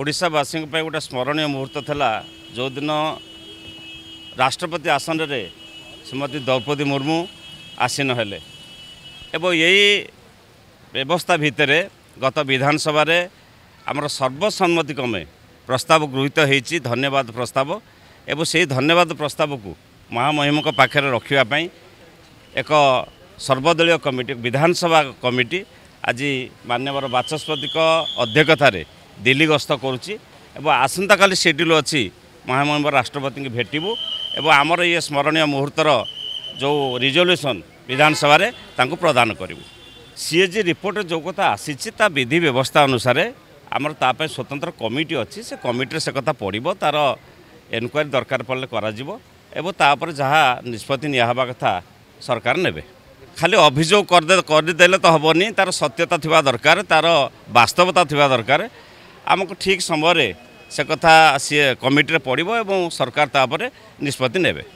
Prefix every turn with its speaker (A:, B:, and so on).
A: ଓଡ଼ିଶାବାସୀଙ୍କ ପାଇଁ ଗୋଟେ ସ୍ମରଣୀୟ ମୁହୂର୍ତ୍ତ ଥିଲା ଯେଉଁଦିନ ରାଷ୍ଟ୍ରପତି ଆସନରେ ଶ୍ରୀମତୀ ଦ୍ରୌପଦୀ ମୁର୍ମୁ ଆସୀନ ହେଲେ ଏବଂ ଏଇ ବ୍ୟବସ୍ଥା ଭିତରେ ଗତ ବିଧାନସଭାରେ ଆମର ସର୍ବସମ୍ମତିକ୍ରମେ ପ୍ରସ୍ତାବ ଗୃହୀତ ହୋଇଛି ଧନ୍ୟବାଦ ପ୍ରସ୍ତାବ ଏବଂ ସେହି ଧନ୍ୟବାଦ ପ୍ରସ୍ତାବକୁ ମହାମହିମଙ୍କ ପାଖରେ ରଖିବା ପାଇଁ ଏକ ସର୍ବଦଳୀୟ କମିଟି ବିଧାନସଭା କମିଟି ଆଜି ମାନ୍ୟବର ବାଚସ୍ପତିଙ୍କ ଅଧ୍ୟକ୍ଷତାରେ দিল্লি গস্ত করছি এবং আসন্তকালি সেড্ୟୁଲ୍ ଅଛି ମହାମହିମ ରାଷ୍ଟ୍ରପତିଙ୍କୁ ଭେଟିବୁ ଏବଂ ଆମର ଇଏ ସ୍ମରଣୀୟ ମୁହୂର୍ତ୍ତର ଯେଉଁ ରିଜଲ୍ୟୁସନ୍ ବିଧାନସଭାରେ ତାଙ୍କୁ ପ୍ରଦାନ କରିବୁ ସିଏ ଯେ ରିପୋର୍ଟ ଯେଉଁ କଥା ଆସିଛି ତା ବିଧି ବ୍ୟବସ୍ଥା ଅନୁସାରେ ଆମର ତା ପାଇଁ ସ୍ୱତନ୍ତ୍ର କମିଟି ଅଛି ସେ କମିଟିରେ ସେ କଥା ପଡ଼ିବ ତା'ର ଏନକ୍ୱାରି ଦରକାର ପଡ଼ିଲେ କରାଯିବ ଏବଂ ତାପରେ ଯାହା ନିଷ୍ପତ୍ତି ନିଆହେବା କଥା ସରକାର ନେବେ ଖାଲି ଅଭିଯୋଗ କରିଦେଲେ ତ ହେବନି ତା'ର ସତ୍ୟତା ଥିବା ଦରକାର ତା'ର ବାସ୍ତବତା ଥିବା ଦରକାର ଆମକୁ ଠିକ୍ ସମୟରେ ସେ କଥା ସିଏ କମିଟିରେ ପଡ଼ିବ ଏବଂ ସରକାର ତା'ପରେ ନିଷ୍ପତ୍ତି ନେବେ